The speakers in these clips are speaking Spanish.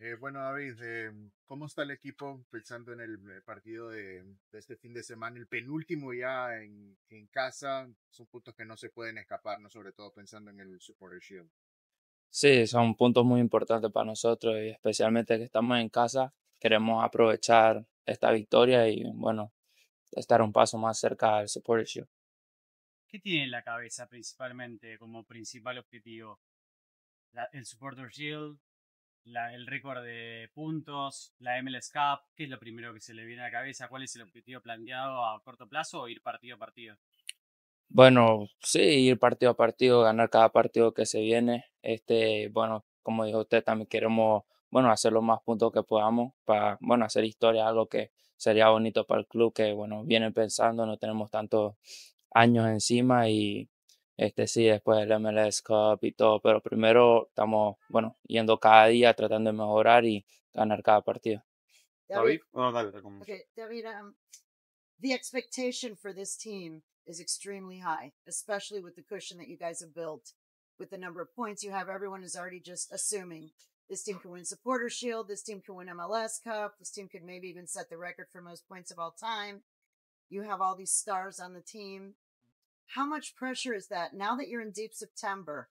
Eh, bueno, David, eh, ¿cómo está el equipo pensando en el eh, partido de, este fin de semana? El penúltimo ya en, casa. Son puntos que no se pueden escapar, sobre todo pensando en el Supporter Shield. Sí, son puntos muy importantes para nosotros y especialmente que estamos en casa. Queremos aprovechar esta victoria y, bueno, estar un paso más cerca del Supporter Shield. ¿Qué tiene en la cabeza principalmente como principal objetivo? ¿El Supporter Shield? el récord de puntos, la MLS Cup, ¿qué es lo primero que se le viene a la cabeza? ¿Cuál es el objetivo planteado a corto plazo o ir partido a partido? Bueno, sí, ir partido a partido, ganar cada partido que se viene. Este, bueno, como dijo usted, también queremos, bueno, hacer los más puntos que podamos para, bueno, hacer historia, algo que sería bonito para el club que, bueno, vienen pensando, no tenemos tantos años encima y Este, sí, después el MLS Cup y todo, pero primero estamos, bueno, yendo cada día, tratando de mejorar y ganar cada partido. David, oh, okay, David um, the expectation for this team is extremely high, especially with the cushion that you guys have built. With the number of points you have, everyone is already just assuming this team can win Supporter Shield, this team can win MLS Cup, this team could maybe even set the record for most points of all time. You have all these stars on the team how much pressure is that now that you're in deep September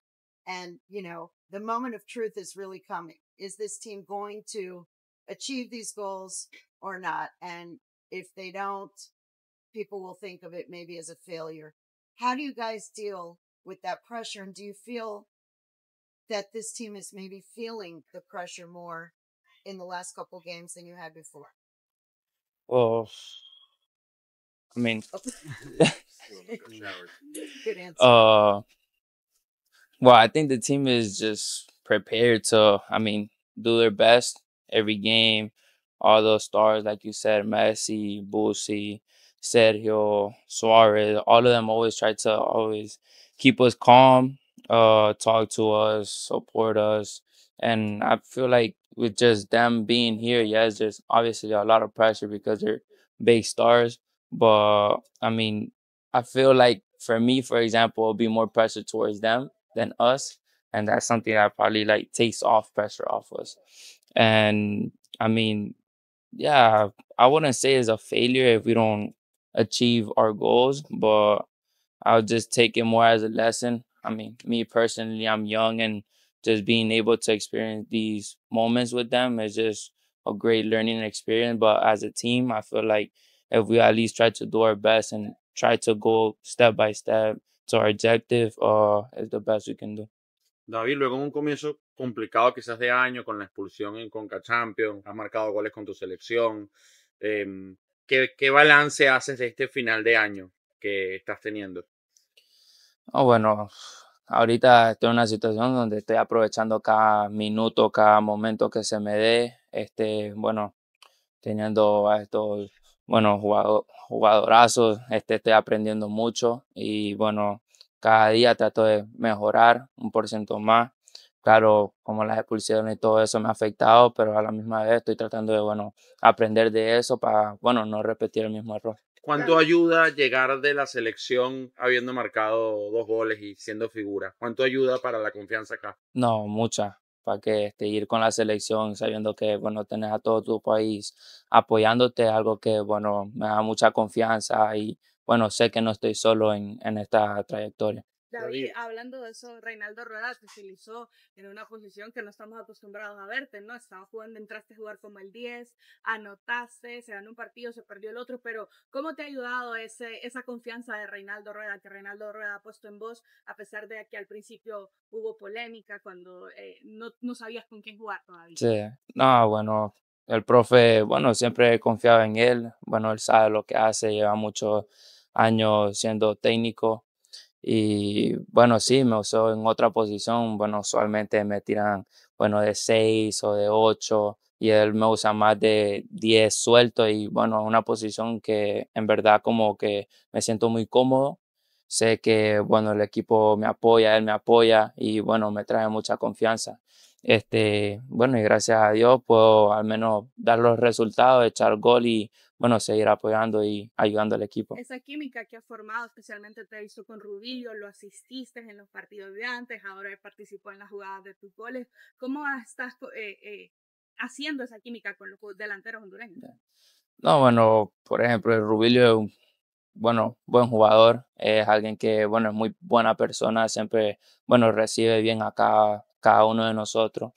and, you know, the moment of truth is really coming? Is this team going to achieve these goals or not? And if they don't, people will think of it maybe as a failure. How do you guys deal with that pressure? And do you feel that this team is maybe feeling the pressure more in the last couple games than you had before? Well, I mean, oh. uh, well, I think the team is just prepared to, I mean, do their best every game. All those stars, like you said, Messi, Busi, Sergio, Suarez, all of them always try to always keep us calm, uh, talk to us, support us. And I feel like with just them being here, yes, there's obviously a lot of pressure because they're big stars. But I mean, I feel like for me, for example, it'll be more pressure towards them than us. And that's something that probably like takes off pressure off us. And I mean, yeah, I wouldn't say it's a failure if we don't achieve our goals, but I'll just take it more as a lesson. I mean, me personally, I'm young and just being able to experience these moments with them is just a great learning experience. But as a team, I feel like if we at least try to do our best and try to go step by step to our objective, uh, is the best we can do. David, luego en un comienzo complicado quizás de año con la expulsión en Conca Champions, has marcado goles con tu selección. Em, ¿qué, balance haces de este final de año que estás teniendo? Ah, bueno, ahorita estoy en una situación donde estoy aprovechando cada minuto, cada momento que se me dé. Este, bueno, teniendo a estos bueno, jugador, jugadorazo. este, estoy aprendiendo mucho y bueno, cada día trato de mejorar un por ciento más. Claro, como las expulsiones y todo eso me ha afectado, pero a la misma vez estoy tratando de, bueno, aprender de eso para, bueno, no repetir el mismo error. ¿Cuánto ayuda llegar de la selección habiendo marcado dos goles y siendo figura? ¿Cuánto ayuda para la confianza acá? No, mucha, para que este, ir con la selección sabiendo que, bueno, tenés a todo tu país apoyándote, algo que, bueno, me da mucha confianza y, bueno, sé que no estoy solo en esta trayectoria. David, hablando de eso, Reinaldo Rueda te utilizó en una posición que no estamos acostumbrados a verte, ¿no? Estaba jugando, entraste a jugar como el 10, anotaste, se ganó un partido, se perdió el otro, pero ¿cómo te ha ayudado ese, esa confianza de Reinaldo Rueda, que Reinaldo Rueda ha puesto en vos, a pesar de que al principio hubo polémica cuando eh, no, no, sabías con quién jugar todavía? Sí, no, bueno, el profe, bueno, siempre he confiado en él, bueno, él sabe lo que hace, lleva muchos años siendo técnico y bueno, sí, me usó en otra posición. Bueno, usualmente me tiran, bueno, de 6 o de 8 y él me usa más de 10 sueltos y bueno, es una posición que en verdad como que me siento muy cómodo. Sé que, bueno, el equipo me apoya, él me apoya y bueno, me trae mucha confianza. Este, bueno, y gracias a Dios puedo al menos dar los resultados, echar gol y, bueno, seguir apoyando y ayudando al equipo. Esa química que has formado, especialmente te he visto con Rubillo, lo asististe en los partidos de antes, ahora participó en las jugadas de tus goles. ¿Cómo estás eh, eh, haciendo esa química con los delanteros hondureños? No, bueno, por ejemplo, el es un bueno, buen jugador, es alguien que, bueno, es muy buena persona, siempre, bueno, recibe bien acá cada uno de nosotros.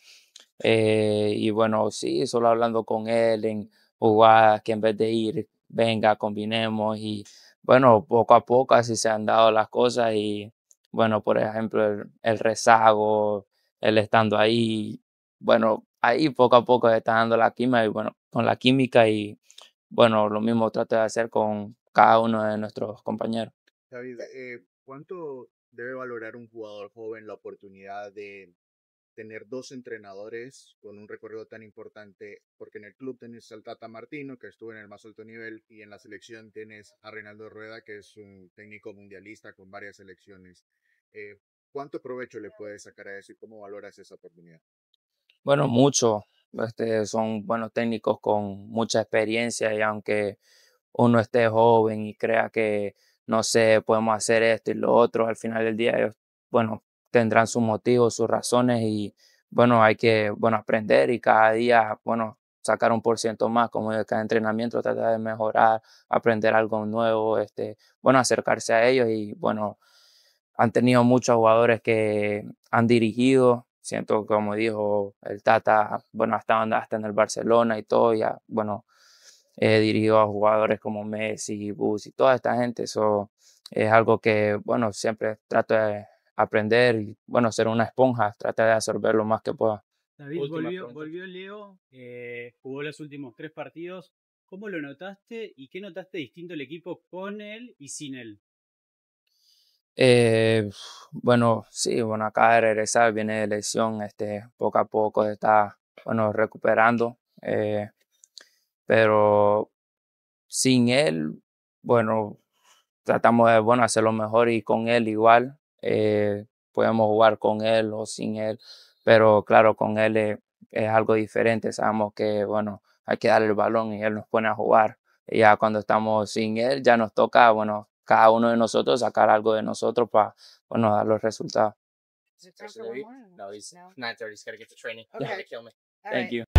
Eh, y bueno, sí, solo hablando con él en jugadas que en vez de ir, venga, combinemos y bueno, poco a poco así se han dado las cosas y bueno, por ejemplo, el, rezago, el estando ahí, bueno, ahí poco a poco se está dando la química y bueno, con la química y bueno, lo mismo trato de hacer con cada uno de nuestros compañeros. David, eh, ¿cuánto debe valorar un jugador joven la oportunidad de tener dos entrenadores con un recorrido tan importante, porque en el club tenés al Tata Martino, que estuvo en el más alto nivel, y en la selección tienes a Reinaldo Rueda, que es un técnico mundialista con varias selecciones. Eh, ¿Cuánto provecho le puedes sacar a eso y cómo valoras esa oportunidad? Bueno, mucho. Este, son buenos técnicos con mucha experiencia y aunque uno esté joven y crea que, no sé, podemos hacer esto y lo otro, al final del día ellos bueno, tendrán sus motivos, sus razones y bueno, hay que bueno, aprender y cada día, bueno, sacar un por ciento más, como de cada entrenamiento, tratar de mejorar, aprender algo nuevo, este, bueno, acercarse a ellos y bueno, han tenido muchos jugadores que han dirigido, siento como dijo el Tata, bueno, hasta, hasta en el Barcelona y todo, ya, bueno, he dirigido a jugadores como Messi, Bus y toda esta gente, eso es algo que, bueno, siempre trato de aprender y, bueno, ser una esponja, tratar de absorber lo más que pueda. David, volvió, Leo, eh, jugó los últimos tres partidos. ¿Cómo lo notaste y qué notaste distinto el equipo con él y sin él? Eh, bueno, sí, bueno, acaba de regresar, viene de lesión, este, poco a poco está, bueno, recuperando, eh, pero sin él, bueno, tratamos de, bueno, lo mejor y con él igual, eh, podemos jugar con él o sin él, pero claro, con él es, algo diferente, sabemos que, bueno, hay que darle el balón y él nos pone a jugar. Y ya cuando estamos sin él, ya nos toca, bueno, cada uno de nosotros sacar algo de nosotros para, bueno, dar los resultados. No, he's 9.30. He's got to get to training. kill me. Thank you.